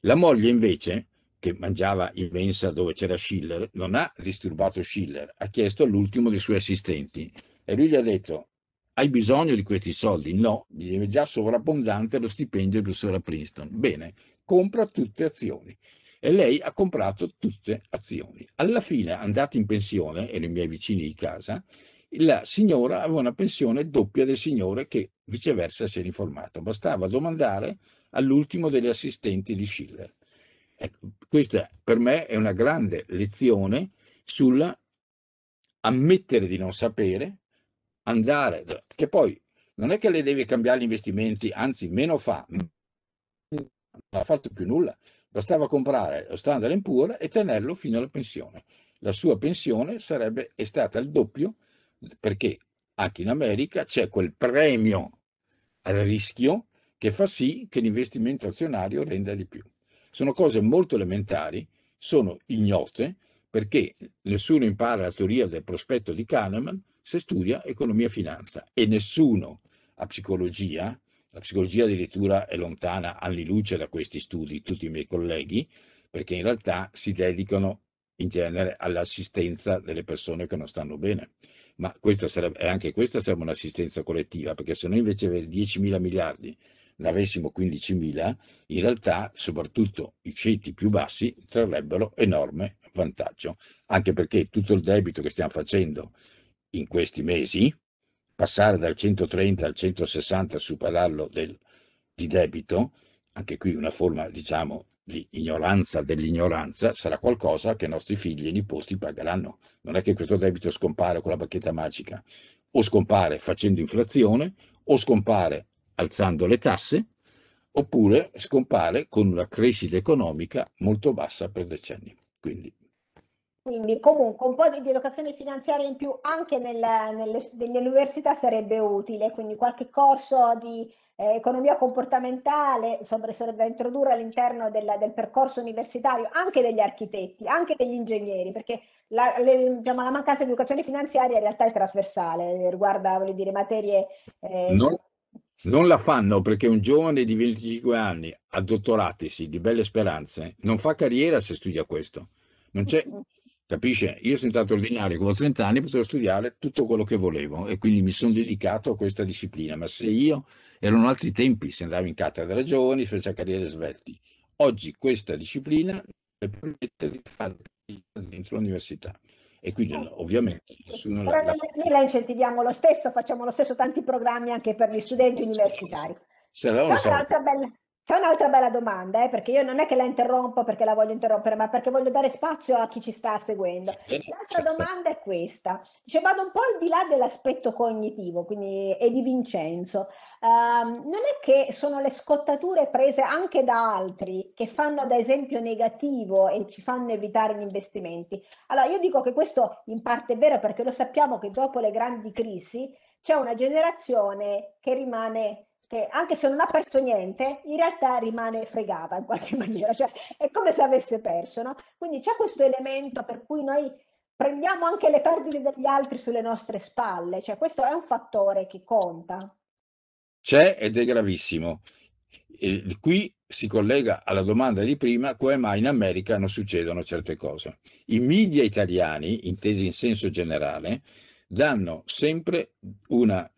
Speaker 2: La moglie invece, che mangiava in mensa dove c'era Schiller, non ha disturbato Schiller, ha chiesto all'ultimo dei suoi assistenti e lui gli ha detto hai bisogno di questi soldi? No, è già sovrabbondante lo stipendio del professor Princeton. Bene, compra tutte azioni. E lei ha comprato tutte azioni. Alla fine, andata in pensione, erano i miei vicini di casa, la signora aveva una pensione doppia del signore che viceversa si era informato. Bastava domandare all'ultimo degli assistenti di Schiller. Ecco, questa per me è una grande lezione sulla ammettere di non sapere, andare, che poi non è che le devi cambiare gli investimenti, anzi meno fa, non ha fatto più nulla, bastava comprare lo Standard Poor's e tenerlo fino alla pensione. La sua pensione sarebbe stata il doppio perché anche in America c'è quel premio al rischio che fa sì che l'investimento azionario renda di più. Sono cose molto elementari, sono ignote perché nessuno impara la teoria del prospetto di Kahneman, se studia economia e finanza e nessuno a psicologia, la psicologia addirittura è lontana anni luce da questi studi, tutti i miei colleghi, perché in realtà si dedicano in genere all'assistenza delle persone che non stanno bene. Ma questa sarebbe, anche questa sarebbe un'assistenza collettiva, perché se noi invece di 10 mila miliardi ne avessimo 15 mila, in realtà soprattutto i ceti più bassi trarrebbero enorme vantaggio, anche perché tutto il debito che stiamo facendo in questi mesi, passare dal 130 al 160, superarlo del, di debito, anche qui una forma, diciamo, di ignoranza dell'ignoranza, sarà qualcosa che i nostri figli e nipoti pagheranno. Non è che questo debito scompare con la bacchetta magica, o scompare facendo inflazione, o scompare alzando le tasse, oppure scompare con una crescita economica molto bassa per decenni. Quindi
Speaker 1: quindi comunque un po' di, di educazione finanziaria in più anche nel, nelle, nelle università sarebbe utile, quindi qualche corso di eh, economia comportamentale insomma, sarebbe da introdurre all'interno del, del, percorso universitario anche degli architetti, anche degli ingegneri, perché la, le, diciamo, la mancanza di educazione finanziaria in realtà è trasversale, eh, riguarda dire, materie... Eh, non,
Speaker 2: non la fanno perché un giovane di 25 anni, a addottoratisi, di belle speranze, non fa carriera se studia questo. Non c'è Capisce? Io sono stato ordinario, con 30 anni potevo studiare tutto quello che volevo e quindi mi sono dedicato a questa disciplina, ma se io erano altri tempi, se andavo in cattedra giovani, si faceva carriere svelti. Oggi questa disciplina mi permette di fare dentro l'università e quindi eh. ovviamente nessuno Però la,
Speaker 1: Noi la incentiviamo lo stesso, facciamo lo stesso tanti programmi anche per gli studenti sì, universitari.
Speaker 2: Sarà, sarà,
Speaker 1: sarà, bella, c'è un'altra bella domanda, eh, perché io non è che la interrompo perché la voglio interrompere, ma perché voglio dare spazio a chi ci sta seguendo. L'altra domanda è questa. Dice, vado un po' al di là dell'aspetto cognitivo, quindi è di Vincenzo. Um, non è che sono le scottature prese anche da altri che fanno da esempio negativo e ci fanno evitare gli investimenti. Allora io dico che questo in parte è vero perché lo sappiamo che dopo le grandi crisi c'è una generazione che rimane che anche se non ha perso niente, in realtà rimane fregata in qualche maniera, cioè è come se avesse perso, no? Quindi c'è questo elemento per cui noi prendiamo anche le perdite degli altri sulle nostre spalle, cioè questo è un fattore che conta.
Speaker 2: C'è ed è gravissimo. E qui si collega alla domanda di prima, come mai in America non succedono certe cose. I media italiani, intesi in senso generale, danno sempre una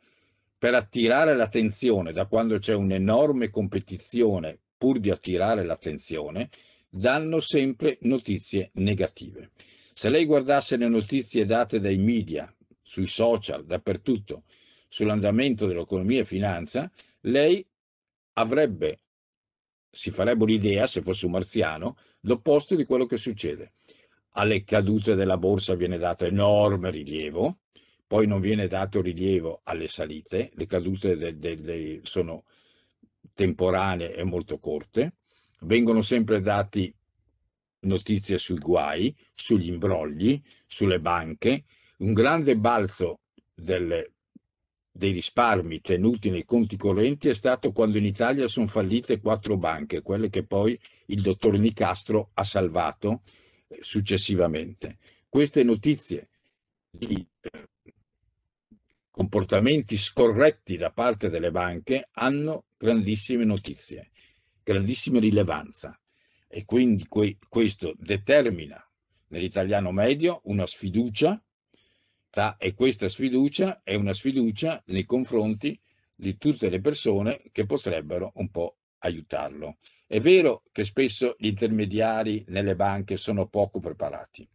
Speaker 2: per attirare l'attenzione da quando c'è un'enorme competizione pur di attirare l'attenzione, danno sempre notizie negative. Se lei guardasse le notizie date dai media, sui social, dappertutto, sull'andamento dell'economia e finanza, lei avrebbe, si farebbe un'idea, se fosse un marziano, l'opposto di quello che succede. Alle cadute della borsa viene dato enorme rilievo, poi non viene dato rilievo alle salite, le cadute de, de, de sono temporanee e molto corte, vengono sempre dati notizie sui guai, sugli imbrogli, sulle banche, un grande balzo delle, dei risparmi tenuti nei conti correnti è stato quando in Italia sono fallite quattro banche, quelle che poi il dottor Nicastro ha salvato eh, successivamente. Queste notizie di eh, comportamenti scorretti da parte delle banche hanno grandissime notizie, grandissima rilevanza e quindi que questo determina nell'italiano medio una sfiducia tra, e questa sfiducia è una sfiducia nei confronti di tutte le persone che potrebbero un po' aiutarlo. È vero che spesso gli intermediari nelle banche sono poco preparati,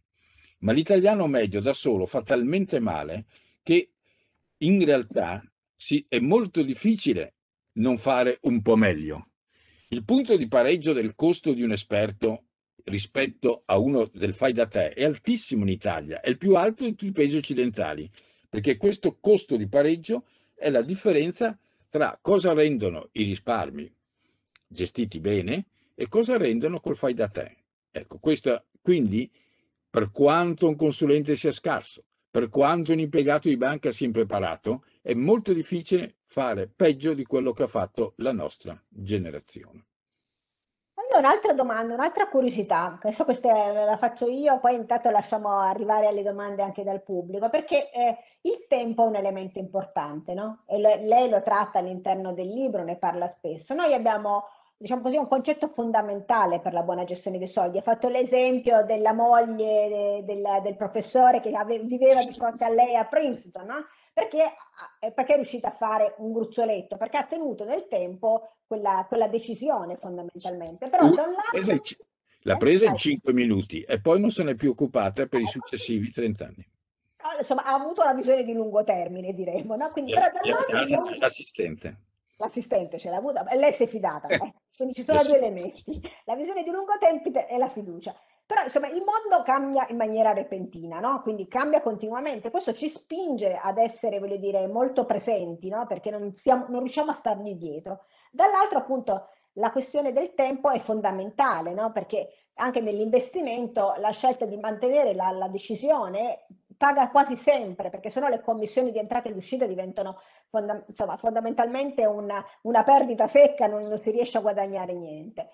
Speaker 2: ma l'italiano medio da solo fa talmente male che in realtà sì, è molto difficile non fare un po' meglio. Il punto di pareggio del costo di un esperto rispetto a uno del fai da te è altissimo in Italia, è il più alto in tutti i paesi occidentali, perché questo costo di pareggio è la differenza tra cosa rendono i risparmi gestiti bene e cosa rendono col fai da te. Ecco, questa, quindi per quanto un consulente sia scarso, per quanto un impiegato di banca sia impreparato, è molto difficile fare peggio di quello che ha fatto la nostra generazione.
Speaker 1: Allora, un'altra domanda, un'altra curiosità, adesso questa la faccio io, poi intanto lasciamo arrivare alle domande anche dal pubblico, perché eh, il tempo è un elemento importante, no? E lei lo tratta all'interno del libro, ne parla spesso. Noi abbiamo diciamo così, un concetto fondamentale per la buona gestione dei soldi. Ha fatto l'esempio della moglie del, del professore che ave, viveva di fronte a lei a Princeton, no? perché, eh, eh, perché, è riuscita a fare un gruzzoletto, perché ha tenuto nel tempo quella, quella decisione fondamentalmente. Però uh, da un lato... Esatto,
Speaker 2: l'ha eh, presa in 5 minuti e poi non se n'è più occupata per i successivi 30 anni.
Speaker 1: Ah, insomma, ha avuto una visione di lungo termine, diremmo. No? Quindi, sì, però, dall'assistente l'assistente ce l'ha avuta, lei si è fidata, eh? eh. quindi ci sono due elementi, la visione di lungo tempo e la fiducia. Però insomma il mondo cambia in maniera repentina, no? quindi cambia continuamente, questo ci spinge ad essere, voglio dire, molto presenti, no? perché non, siamo, non riusciamo a stargli dietro. Dall'altro appunto la questione del tempo è fondamentale, no? perché anche nell'investimento la scelta di mantenere la, la decisione paga quasi sempre, perché sennò le commissioni di entrate e di uscita diventano fonda insomma, fondamentalmente una, una, perdita secca, non, non, si riesce a guadagnare niente.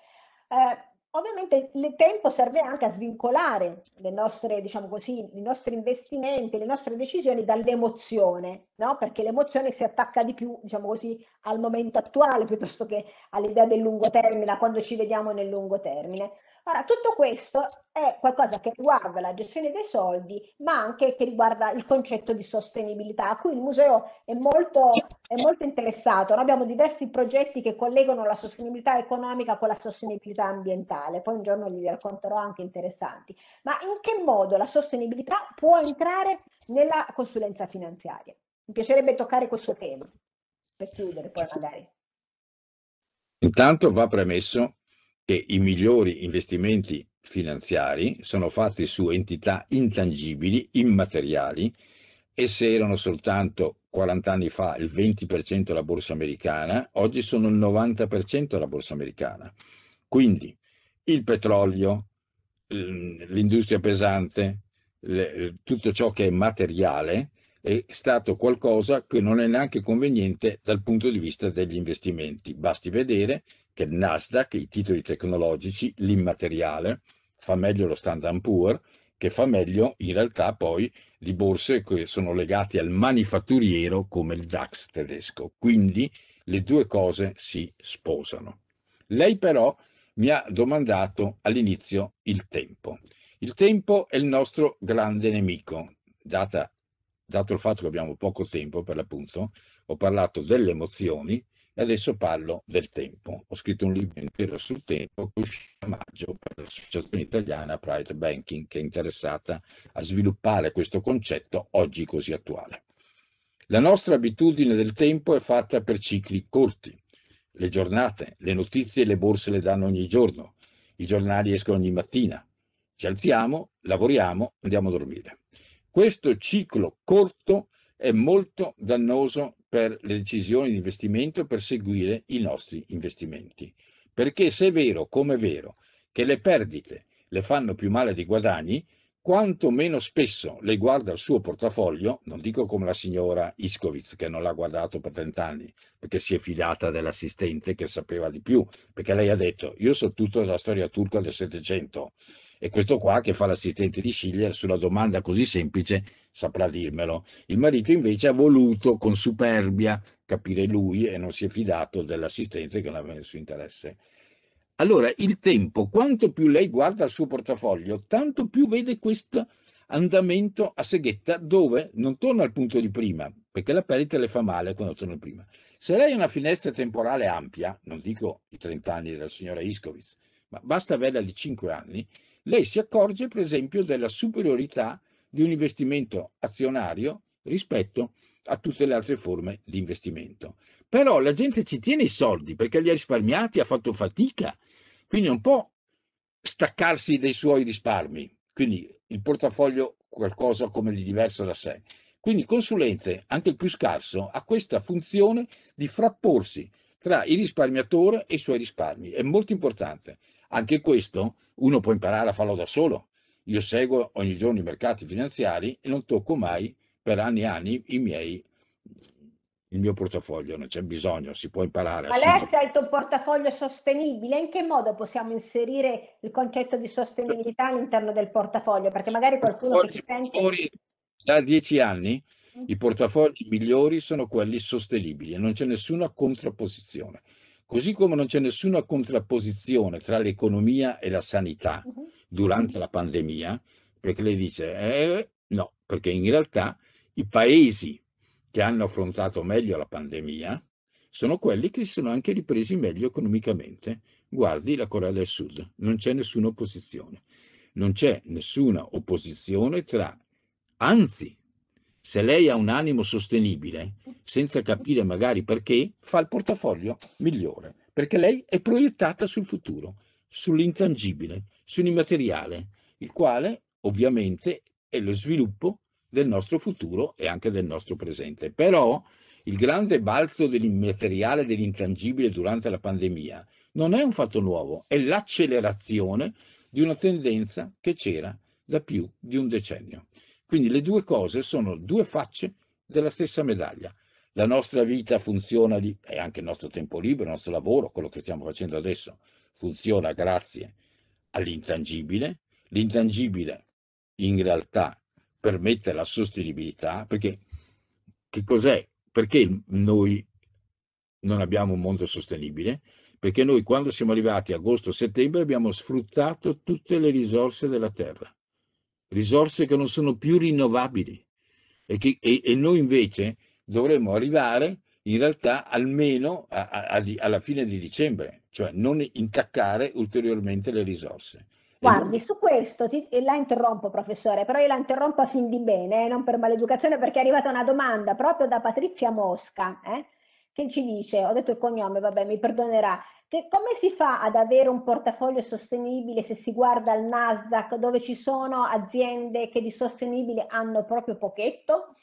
Speaker 1: Eh, ovviamente il tempo serve anche a svincolare nostre, diciamo così, i nostri investimenti, le nostre decisioni dall'emozione, no? perché l'emozione si attacca di più diciamo così, al momento attuale piuttosto che all'idea del lungo termine, quando ci vediamo nel lungo termine. Ora, tutto questo è qualcosa che riguarda la gestione dei soldi, ma anche che riguarda il concetto di sostenibilità, a cui il museo è molto, è molto interessato. Noi abbiamo diversi progetti che collegano la sostenibilità economica con la sostenibilità ambientale, poi un giorno li racconterò anche interessanti. Ma in che modo la sostenibilità può entrare nella consulenza finanziaria? Mi piacerebbe toccare questo tema, per chiudere poi magari.
Speaker 2: Intanto va premesso che i migliori investimenti finanziari sono fatti su entità intangibili, immateriali, e se erano soltanto 40 anni fa il 20% della borsa americana, oggi sono il 90% della borsa americana. Quindi il petrolio, l'industria pesante, tutto ciò che è materiale è stato qualcosa che non è neanche conveniente dal punto di vista degli investimenti. Basti vedere che il Nasdaq, i titoli tecnologici, l'immateriale, fa meglio lo Standard Poor's, che fa meglio in realtà poi di borse che sono legate al manifatturiero come il DAX tedesco. Quindi le due cose si sposano. Lei però mi ha domandato all'inizio il tempo. Il tempo è il nostro grande nemico, data, dato il fatto che abbiamo poco tempo per l'appunto, ho parlato delle emozioni, adesso parlo del tempo. Ho scritto un libro intero sul tempo che uscirà a maggio per l'Associazione Italiana Private Banking che è interessata a sviluppare questo concetto oggi così attuale. La nostra abitudine del tempo è fatta per cicli corti. Le giornate, le notizie e le borse le danno ogni giorno. I giornali escono ogni mattina. Ci alziamo, lavoriamo, andiamo a dormire. Questo ciclo corto è molto dannoso per le decisioni di investimento e per seguire i nostri investimenti. Perché se è vero, come è vero, che le perdite le fanno più male dei guadagni, quanto meno spesso lei guarda il suo portafoglio, non dico come la signora Iskovitz che non l'ha guardato per 30 anni, perché si è fidata dell'assistente che sapeva di più, perché lei ha detto io so tutto della storia turca del Settecento, e questo qua che fa l'assistente di Schiller sulla domanda così semplice saprà dirmelo. Il marito invece ha voluto con superbia capire lui e non si è fidato dell'assistente che non aveva nessun interesse. Allora, il tempo, quanto più lei guarda il suo portafoglio, tanto più vede questo andamento a seghetta dove non torna al punto di prima, perché la perdita le fa male quando torna prima. Se lei ha una finestra temporale ampia, non dico i 30 anni della signora Iscovitz, ma basta averla di 5 anni, lei si accorge per esempio della superiorità di un investimento azionario rispetto a tutte le altre forme di investimento. Però la gente ci tiene i soldi perché li ha risparmiati, ha fatto fatica, quindi non può staccarsi dai suoi risparmi. Quindi il portafoglio qualcosa come di diverso da sé. Quindi il consulente, anche il più scarso, ha questa funzione di frapporsi tra il risparmiatore e i suoi risparmi. È molto importante. Anche questo uno può imparare a farlo da solo. Io seguo ogni giorno i mercati finanziari e non tocco mai per anni e anni miei, il mio portafoglio, non c'è bisogno, si può imparare. Alessia,
Speaker 1: il tuo portafoglio sostenibile, in che modo possiamo inserire il concetto di sostenibilità all'interno del portafoglio? Perché magari qualcuno che sente...
Speaker 2: Da dieci anni mm. i portafogli migliori sono quelli sostenibili e non c'è nessuna contrapposizione. Così come non c'è nessuna contrapposizione tra l'economia e la sanità mhm. durante la pandemia, perché lei dice eh, no, perché in realtà i paesi che hanno affrontato meglio la pandemia sono quelli che si sono anche ripresi meglio economicamente. Guardi la Corea del Sud, non c'è nessuna opposizione. Non c'è nessuna opposizione tra, anzi, se lei ha un animo sostenibile, senza capire magari perché, fa il portafoglio migliore, perché lei è proiettata sul futuro, sull'intangibile, sull'immateriale, il quale ovviamente è lo sviluppo del nostro futuro e anche del nostro presente. Però il grande balzo dell'immateriale e dell'intangibile durante la pandemia non è un fatto nuovo, è l'accelerazione di una tendenza che c'era da più di un decennio. Quindi le due cose sono due facce della stessa medaglia. La nostra vita funziona, di, e anche il nostro tempo libero, il nostro lavoro, quello che stiamo facendo adesso, funziona grazie all'intangibile. L'intangibile in realtà permette la sostenibilità, perché che cos'è? Perché noi non abbiamo un mondo sostenibile? Perché noi quando siamo arrivati a agosto-settembre abbiamo sfruttato tutte le risorse della Terra risorse che non sono più rinnovabili e, che, e, e noi invece dovremmo arrivare in realtà almeno a, a, a, alla fine di dicembre, cioè non intaccare ulteriormente le risorse.
Speaker 1: Guardi, su questo ti, la interrompo professore, però io la interrompo a fin di bene, eh, non per maleducazione, perché è arrivata una domanda proprio da Patrizia Mosca, eh, che ci dice, ho detto il cognome, vabbè mi perdonerà, che, come si fa ad avere un portafoglio sostenibile se si guarda al Nasdaq dove ci sono aziende che di sostenibile hanno proprio pochetto?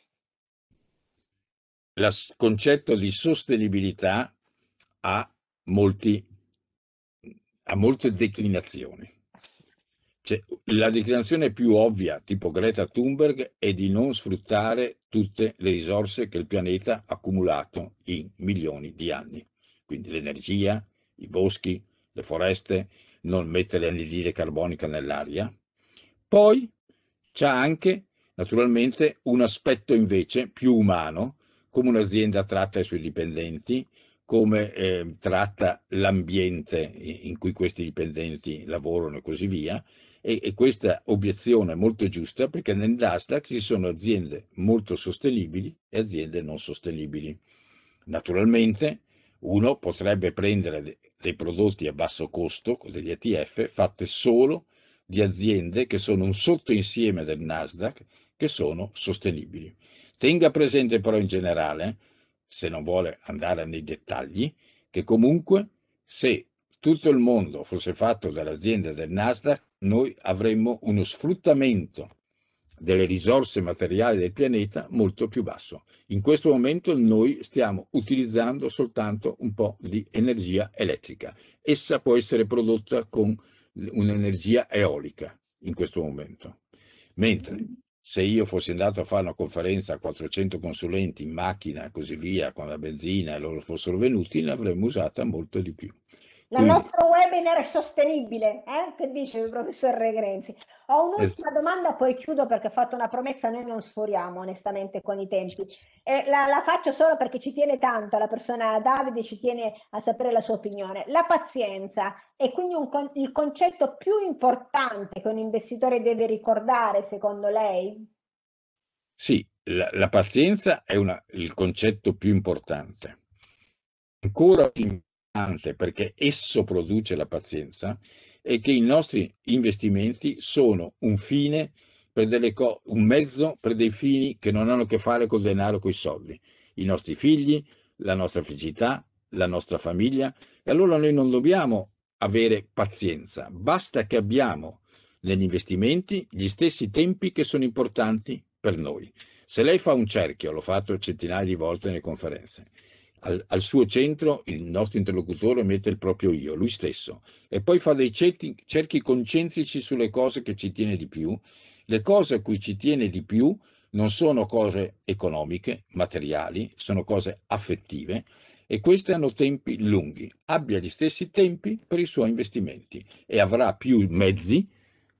Speaker 2: Il concetto di sostenibilità ha, molti, ha molte declinazioni. Cioè, la declinazione più ovvia, tipo Greta Thunberg, è di non sfruttare tutte le risorse che il pianeta ha accumulato in milioni di anni. Quindi l'energia, i boschi, le foreste, non mettere anidride carbonica nell'aria. Poi c'è anche naturalmente un aspetto invece più umano, come un'azienda tratta i suoi dipendenti, come eh, tratta l'ambiente in cui questi dipendenti lavorano e così via. E, e questa obiezione è molto giusta perché nel Nasdaq ci sono aziende molto sostenibili e aziende non sostenibili. Naturalmente uno potrebbe prendere dei prodotti a basso costo, degli ETF, fatte solo di aziende che sono un sottoinsieme del Nasdaq, che sono sostenibili. Tenga presente però in generale, se non vuole andare nei dettagli, che comunque se tutto il mondo fosse fatto dalle aziende del Nasdaq, noi avremmo uno sfruttamento delle risorse materiali del pianeta molto più basso. In questo momento noi stiamo utilizzando soltanto un po' di energia elettrica. Essa può essere prodotta con un'energia eolica in questo momento. Mentre se io fossi andato a fare una conferenza a 400 consulenti in macchina e così via, con la benzina e loro fossero venuti, ne avremmo usata molto di più.
Speaker 1: La mm. nostra webinar è sostenibile, eh? che dice il professor Regrenzi. Ho un'ultima es... domanda, poi chiudo perché ho fatto una promessa, noi non sforiamo onestamente con i tempi. Eh, la, la, faccio solo perché ci tiene tanto la persona, Davide ci tiene a sapere la sua opinione. La pazienza è quindi un, il concetto più importante che un investitore deve ricordare, secondo lei?
Speaker 2: Sì, la, la pazienza è una, il concetto più importante. Ancora più importante perché esso produce la pazienza è che i nostri investimenti sono un fine per delle cose, un mezzo per dei fini che non hanno a che fare col denaro, con i soldi, i nostri figli, la nostra felicità, la nostra famiglia. E allora noi non dobbiamo avere pazienza, basta che abbiamo negli investimenti gli stessi tempi che sono importanti per noi. Se lei fa un cerchio, l'ho fatto centinaia di volte nelle conferenze, al, al, suo centro il nostro interlocutore mette il proprio io, lui stesso, e poi fa dei certi, cerchi concentrici sulle cose che ci tiene di più. Le cose a cui ci tiene di più non sono cose economiche, materiali, sono cose affettive e queste hanno tempi lunghi. Abbia gli stessi tempi per i suoi investimenti e avrà più mezzi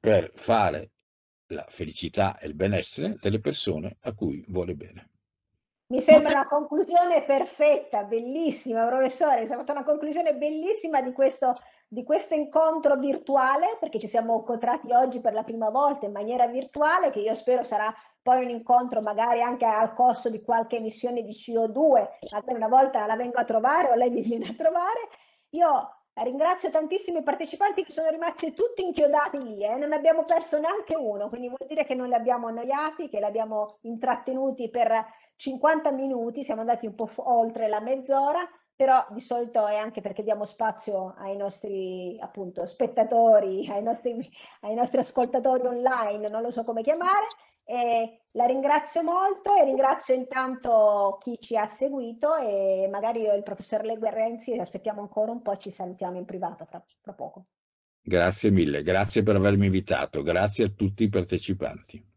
Speaker 2: per fare la felicità e il benessere delle persone a cui vuole bene.
Speaker 1: Mi sembra una conclusione perfetta, bellissima, professore, è stata una conclusione bellissima di questo, di questo incontro virtuale, perché ci siamo incontrati oggi per la prima volta in maniera virtuale, che io spero sarà poi un incontro magari anche al costo di qualche emissione di CO2, magari una volta la vengo a trovare o lei mi viene a trovare. Io ringrazio tantissimi i partecipanti che sono rimasti tutti inchiodati lì, eh? non abbiamo perso neanche uno, quindi vuol dire che non li abbiamo annoiati, che li abbiamo intrattenuti per 50 minuti, siamo andati un po' oltre la mezz'ora, però di solito è anche perché diamo spazio ai nostri appunto, spettatori, ai nostri, ai nostri, ascoltatori online, non lo so come chiamare. E la ringrazio molto e ringrazio intanto chi ci ha seguito e magari io e il professor Leguerrenzi aspettiamo ancora un po' e ci salutiamo in privato fra, fra poco.
Speaker 2: Grazie mille, grazie per avermi invitato, grazie a tutti i partecipanti.